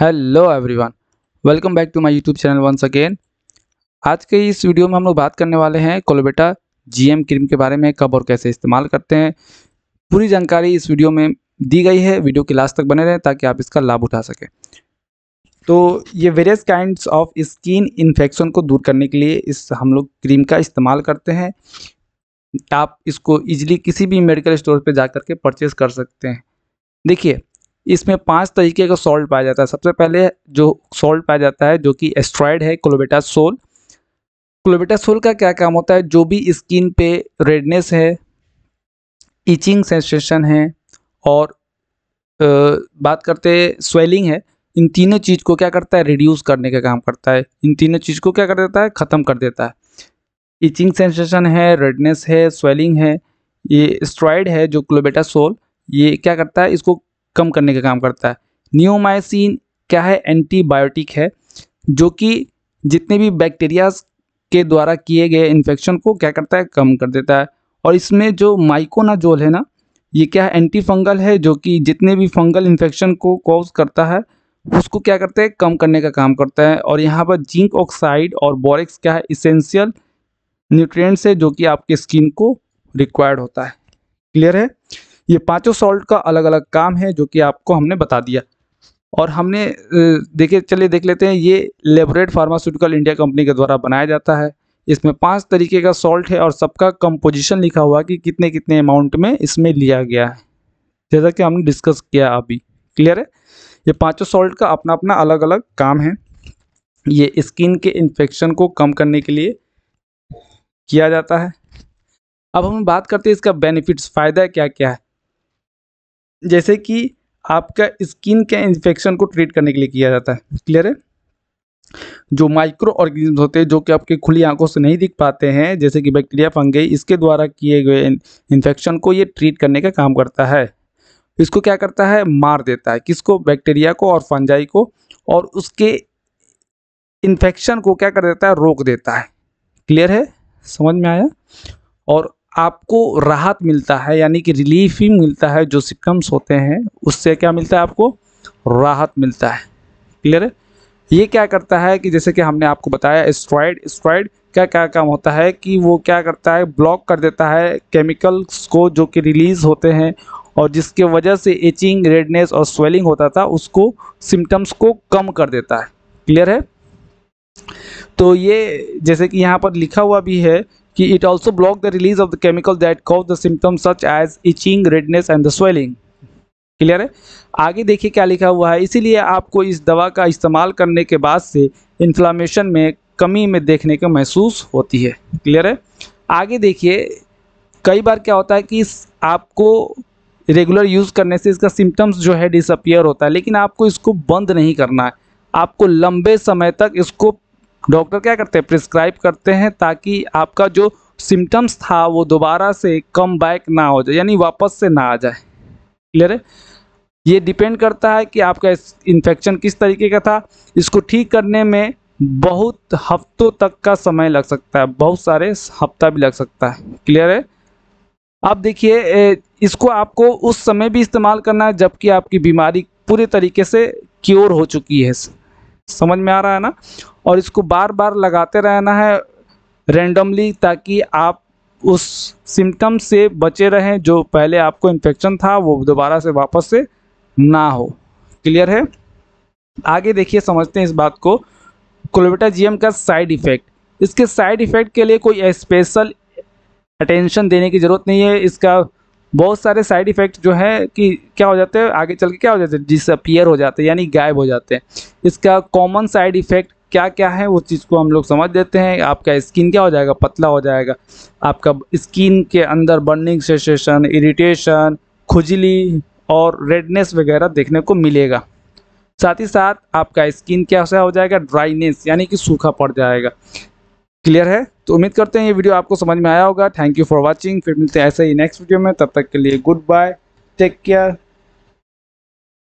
hello everyone welcome back to my YouTube channel once again आज के इस video में हम लोग बात करने वाले हैं कोलोबेटा जीएम क्रीम के बारे में कब और कैसे इस्तेमाल करते हैं पूरी जानकारी इस वीडियो में दी गई है वीडियो के लास्ट तक बने रहें ताकि आप इसका लाभ उठा सकें तो ये various kind of skin infection को दूर करने के लिए इस हम लोग क्रीम का इस्तेमाल करते हैं आप इसको ईजिली किसी भी मेडिकल स्टोर पर जा के परचेज़ कर सकते हैं देखिए इसमें पांच तरीके का सॉल्ट पाया जाता है सबसे पहले जो सॉल्ट पाया जाता है जो कि एस्ट्रॉयड है क्लोबेटा सोल क्लोबेटा सोल का क्या काम होता है जो भी स्किन पे रेडनेस है इचिंग सेंसेशन है और बात करते स्वेलिंग है इन तीनों चीज़ को क्या करता है रिड्यूस करने का काम करता है इन तीनों चीज़ को क्या कर देता है ख़त्म कर देता है इचिंग सेंसेशन है रेडनेस है स्वेलिंग है ये स्ट्रॉयड है जो क्लोबेटा सोल ये क्या करता है इसको कम करने का काम करता है नियोमाइसिन क्या है एंटीबायोटिक है जो कि जितने भी बैक्टीरियाज के द्वारा किए गए इन्फेक्शन को क्या करता है कम कर देता है और इसमें जो माइकोनाजोल है ना ये क्या है एंटी फंगल है जो कि जितने भी फंगल इन्फेक्शन को कॉज करता है उसको क्या करते हैं कम करने का काम करता है और यहाँ पर जिंक ऑक्साइड और बोरेक्स क्या है इसेंशियल न्यूट्रिएंट्स है जो कि आपके स्किन को रिक्वायर्ड होता है क्लियर है ये पांचों सॉल्ट का अलग अलग काम है जो कि आपको हमने बता दिया और हमने देखिए चलिए देख लेते हैं ये लेबोरेट फार्मास्यूटिकल इंडिया कंपनी के द्वारा बनाया जाता है इसमें पांच तरीके का सॉल्ट है और सबका कंपोजिशन लिखा हुआ कि कितने कितने अमाउंट में इसमें लिया गया है जैसा कि हमने डिस्कस किया अभी क्लियर है ये पाँचों सॉल्ट का अपना अपना अलग अलग काम है ये स्किन के इन्फेक्शन को कम करने के लिए किया जाता है अब हम बात करते हैं इसका बेनिफिट्स फ़ायदा क्या क्या है जैसे कि आपका स्किन के इन्फेक्शन को ट्रीट करने के लिए किया जाता है क्लियर है जो माइक्रो ऑर्गेनिज्म होते हैं जो कि आपके खुली आंखों से नहीं दिख पाते हैं जैसे कि बैक्टीरिया फंगई इसके द्वारा किए गए इन्फेक्शन को ये ट्रीट करने का काम करता है इसको क्या करता है मार देता है किसको बैक्टीरिया को और फंजाई को और उसके इन्फेक्शन को क्या कर देता है रोक देता है क्लियर है समझ में आया और आपको राहत मिलता है यानी कि रिलीफ ही मिलता है जो सिम्टम्स होते हैं उससे क्या मिलता है आपको राहत मिलता है क्लियर है ये क्या करता है कि जैसे कि हमने आपको बताया स्ट्राइड स्ट्राइड क्या क्या काम होता है कि वो क्या करता है ब्लॉक कर देता है केमिकल्स को जो कि रिलीज़ होते हैं और जिसके वजह से एचिंग रेडनेस और स्वेलिंग होता था उसको सिम्टम्स को कम कर देता है क्लियर है तो ये जैसे कि यहाँ पर लिखा हुआ भी है कि it also block the release of the chemical that cause the symptom such as itching redness and the swelling clear है आगे देखिए क्या लिखा हुआ है इसीलिए आपको इस दवा का इस्तेमाल करने के बाद से इन्फ्लामेशन में कमी में देखने को महसूस होती है क्लियर है आगे देखिए कई बार क्या होता है कि आपको रेगुलर यूज़ करने से इसका सिम्टम्स जो है डिसअपियर होता है लेकिन आपको इसको बंद नहीं करना है आपको लंबे समय तक इसको डॉक्टर क्या करते हैं प्रिस्क्राइब करते हैं ताकि आपका जो सिम्टम्स था वो दोबारा से कम बैक ना हो जाए यानी वापस से ना आ जाए क्लियर है ये डिपेंड करता है कि आपका इन्फेक्शन किस तरीके का था इसको ठीक करने में बहुत हफ्तों तक का समय लग सकता है बहुत सारे हफ्ता भी लग सकता है क्लियर है अब देखिए इसको आपको उस समय भी इस्तेमाल करना है जबकि आपकी बीमारी पूरे तरीके से क्योर हो चुकी है समझ में आ रहा है ना और इसको बार बार लगाते रहना है रेंडमली ताकि आप उस सिम्टम से बचे रहें जो पहले आपको इन्फेक्शन था वो दोबारा से वापस से ना हो क्लियर है आगे देखिए समझते हैं इस बात को जीएम का साइड इफ़ेक्ट इसके साइड इफ़ेक्ट के लिए कोई स्पेशल अटेंशन देने की ज़रूरत नहीं है इसका बहुत सारे साइड इफ़ेक्ट जो है कि क्या हो जाते हैं आगे चल के क्या हो जाते हैं डिसअपियर हो जाते हैं यानी गायब हो जाते हैं इसका कॉमन साइड इफ़ेक्ट क्या क्या है वो चीज़ को हम लोग समझ देते हैं आपका स्किन क्या हो जाएगा पतला हो जाएगा आपका स्किन के अंदर बर्निंग सेसेशन इरिटेशन खुजली और रेडनेस वगैरह देखने को मिलेगा साथ ही साथ आपका स्किन क्या हो जाएगा ड्राइनेस यानी कि सूखा पड़ जाएगा क्लियर है तो उम्मीद करते हैं ये वीडियो आपको समझ में आया होगा थैंक यू फॉर वॉचिंग फिर मिलते हैं ऐसे ही नेक्स्ट वीडियो में तब तक के लिए गुड बाय टेक केयर